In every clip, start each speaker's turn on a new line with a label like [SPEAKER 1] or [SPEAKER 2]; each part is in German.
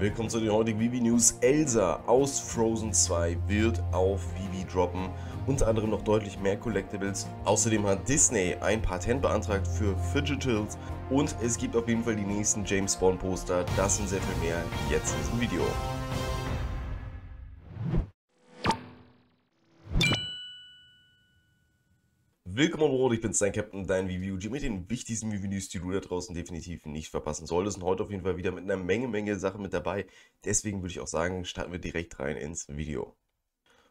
[SPEAKER 1] Willkommen zu den heutigen Vivi News. Elsa aus Frozen 2 wird auf Vivi droppen. Unter anderem noch deutlich mehr Collectibles. Außerdem hat Disney ein Patent beantragt für Fidgetals. Und es gibt auf jeden Fall die nächsten James Bond Poster. Das sind sehr viel mehr jetzt in diesem Video. Willkommen Brot, ich bin's, dein Captain, dein VVUG mit den wichtigsten review die du da draußen definitiv nicht verpassen solltest. Und heute auf jeden Fall wieder mit einer Menge, Menge Sachen mit dabei. Deswegen würde ich auch sagen, starten wir direkt rein ins Video.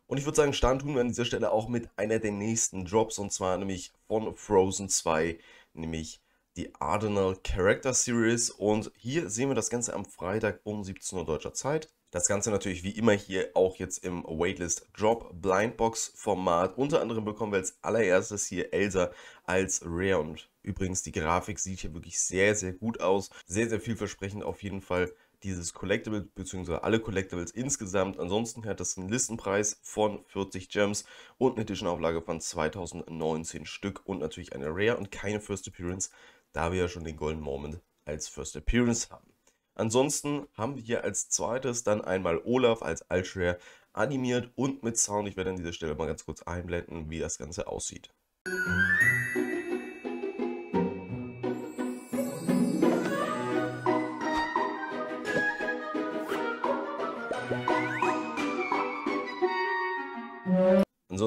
[SPEAKER 1] Und ich würde sagen, starten tun wir an dieser Stelle auch mit einer der nächsten Drops, und zwar nämlich von Frozen 2, nämlich die Ardenal Character Series. Und hier sehen wir das Ganze am Freitag um 17 Uhr deutscher Zeit. Das Ganze natürlich wie immer hier auch jetzt im Waitlist Drop Blindbox Format. Unter anderem bekommen wir als allererstes hier Elsa als Rare und übrigens die Grafik sieht hier wirklich sehr, sehr gut aus. Sehr, sehr vielversprechend auf jeden Fall dieses Collectible beziehungsweise alle Collectibles insgesamt. Ansonsten hat das einen Listenpreis von 40 Gems und eine Edition-Auflage von 2019 Stück und natürlich eine Rare und keine First Appearance da wir ja schon den Golden Moment als First Appearance haben. Ansonsten haben wir hier als zweites dann einmal Olaf als Altrair animiert und mit Sound. Ich werde an dieser Stelle mal ganz kurz einblenden, wie das Ganze aussieht. Mhm.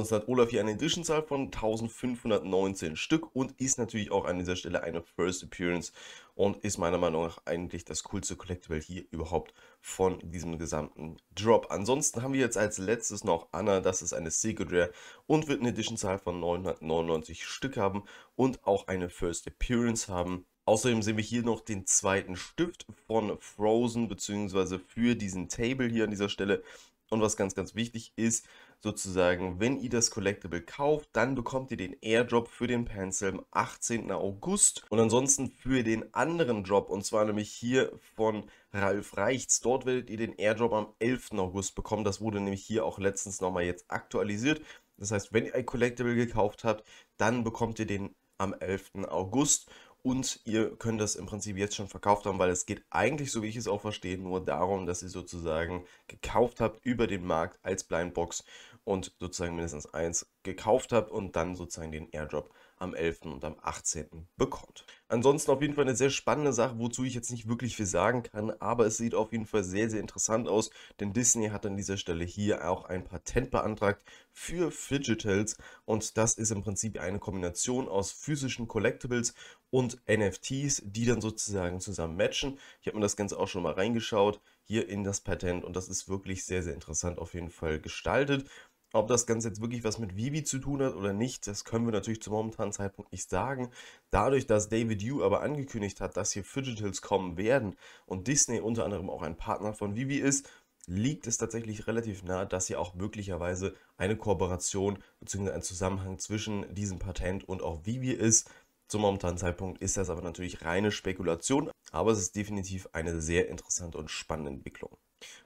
[SPEAKER 1] Ansonsten hat Olaf hier eine Edition-Zahl von 1519 Stück und ist natürlich auch an dieser Stelle eine First Appearance und ist meiner Meinung nach eigentlich das coolste Collectible hier überhaupt von diesem gesamten Drop. Ansonsten haben wir jetzt als letztes noch Anna, das ist eine Secret Rare und wird eine Edition-Zahl von 999 Stück haben und auch eine First Appearance haben. Außerdem sehen wir hier noch den zweiten Stift von Frozen, beziehungsweise für diesen Table hier an dieser Stelle. Und was ganz, ganz wichtig ist, sozusagen, wenn ihr das Collectible kauft, dann bekommt ihr den Airdrop für den Pencil am 18. August und ansonsten für den anderen Drop und zwar nämlich hier von Ralf Reichts. Dort werdet ihr den Airdrop am 11. August bekommen. Das wurde nämlich hier auch letztens nochmal jetzt aktualisiert. Das heißt, wenn ihr ein Collectible gekauft habt, dann bekommt ihr den am 11. August und ihr könnt das im Prinzip jetzt schon verkauft haben, weil es geht eigentlich, so wie ich es auch verstehe, nur darum, dass ihr sozusagen gekauft habt über den Markt als Blindbox und sozusagen mindestens eins gekauft habt und dann sozusagen den Airdrop am 11. und am 18. bekommt. Ansonsten auf jeden Fall eine sehr spannende Sache, wozu ich jetzt nicht wirklich viel sagen kann, aber es sieht auf jeden Fall sehr, sehr interessant aus, denn Disney hat an dieser Stelle hier auch ein Patent beantragt für Fidgetals und das ist im Prinzip eine Kombination aus physischen Collectibles und NFTs, die dann sozusagen zusammen matchen. Ich habe mir das Ganze auch schon mal reingeschaut hier in das Patent und das ist wirklich sehr, sehr interessant auf jeden Fall gestaltet. Ob das Ganze jetzt wirklich was mit Vivi zu tun hat oder nicht, das können wir natürlich zum momentanen Zeitpunkt nicht sagen. Dadurch, dass David Yu aber angekündigt hat, dass hier Fidgetals kommen werden und Disney unter anderem auch ein Partner von Vivi ist, liegt es tatsächlich relativ nahe, dass hier auch möglicherweise eine Kooperation bzw. ein Zusammenhang zwischen diesem Patent und auch Vivi ist. Zum momentanen Zeitpunkt ist das aber natürlich reine Spekulation, aber es ist definitiv eine sehr interessante und spannende Entwicklung.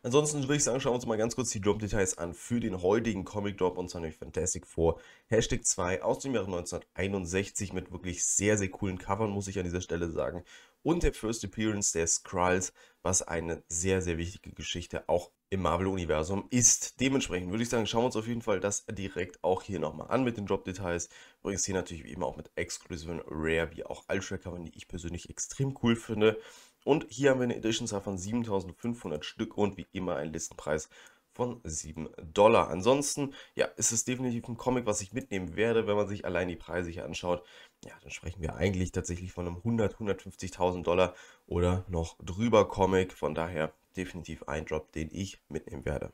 [SPEAKER 1] Ansonsten würde ich sagen, schauen wir uns mal ganz kurz die Drop-Details an für den heutigen Comic-Drop und zwar nämlich Fantastic Four Hashtag 2 aus dem Jahre 1961 mit wirklich sehr, sehr coolen Covern, muss ich an dieser Stelle sagen. Und der First Appearance der Skrulls, was eine sehr, sehr wichtige Geschichte auch im Marvel-Universum ist. Dementsprechend würde ich sagen, schauen wir uns auf jeden Fall das direkt auch hier nochmal an mit den Drop-Details. Übrigens hier natürlich wie immer auch mit exklusiven Rare, wie auch Ultra-Covern, die ich persönlich extrem cool finde. Und hier haben wir eine Edition-Zahl von 7500 Stück und wie immer einen Listenpreis von 7 Dollar. Ansonsten, ja, ist es definitiv ein Comic, was ich mitnehmen werde, wenn man sich allein die Preise hier anschaut. Ja, dann sprechen wir eigentlich tatsächlich von einem 100, 150.000 Dollar oder noch drüber Comic. Von daher definitiv ein Drop, den ich mitnehmen werde.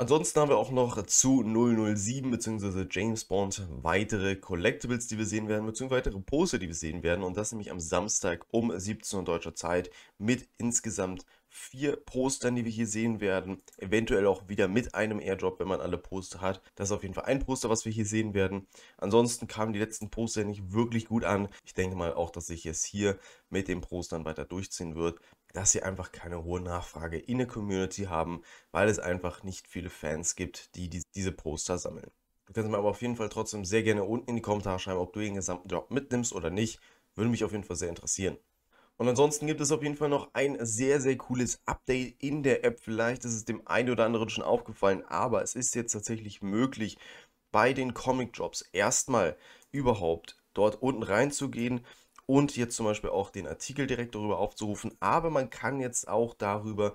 [SPEAKER 1] Ansonsten haben wir auch noch zu 007 bzw. James Bond weitere Collectibles, die wir sehen werden, bzw. weitere Poster, die wir sehen werden. Und das nämlich am Samstag um 17 Uhr deutscher Zeit mit insgesamt vier Postern, die wir hier sehen werden. Eventuell auch wieder mit einem Airdrop, wenn man alle Poster hat. Das ist auf jeden Fall ein Poster, was wir hier sehen werden. Ansonsten kamen die letzten Poster nicht wirklich gut an. Ich denke mal auch, dass sich es hier mit den Postern weiter durchziehen wird dass sie einfach keine hohe Nachfrage in der Community haben, weil es einfach nicht viele Fans gibt, die, die diese Poster sammeln. Du kannst mir aber auf jeden Fall trotzdem sehr gerne unten in die Kommentare schreiben, ob du den gesamten Drop mitnimmst oder nicht. Würde mich auf jeden Fall sehr interessieren. Und ansonsten gibt es auf jeden Fall noch ein sehr, sehr cooles Update in der App. Vielleicht ist es dem einen oder anderen schon aufgefallen, aber es ist jetzt tatsächlich möglich, bei den Comic Drops erstmal überhaupt dort unten reinzugehen und jetzt zum Beispiel auch den Artikel direkt darüber aufzurufen. Aber man kann jetzt auch darüber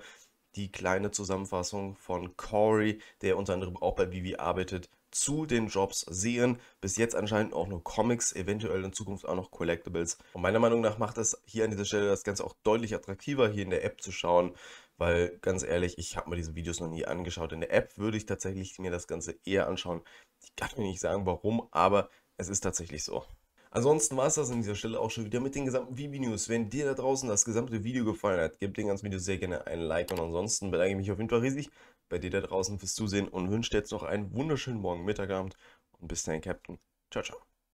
[SPEAKER 1] die kleine Zusammenfassung von Corey, der unter anderem auch bei Vivi arbeitet, zu den Jobs sehen. Bis jetzt anscheinend auch nur Comics, eventuell in Zukunft auch noch Collectibles. Und meiner Meinung nach macht das hier an dieser Stelle das Ganze auch deutlich attraktiver, hier in der App zu schauen, weil ganz ehrlich, ich habe mir diese Videos noch nie angeschaut. In der App würde ich tatsächlich mir das Ganze eher anschauen. Ich kann mir nicht sagen, warum, aber es ist tatsächlich so. Ansonsten war es das an dieser Stelle auch schon wieder mit den gesamten Vibi-News. Wenn dir da draußen das gesamte Video gefallen hat, gib dem ganzen Video sehr gerne einen Like und ansonsten bedanke ich mich auf jeden Fall riesig bei dir da draußen fürs Zusehen und wünsche dir jetzt noch einen wunderschönen Morgen, Mittagabend und bis dahin, Captain. Ciao, ciao.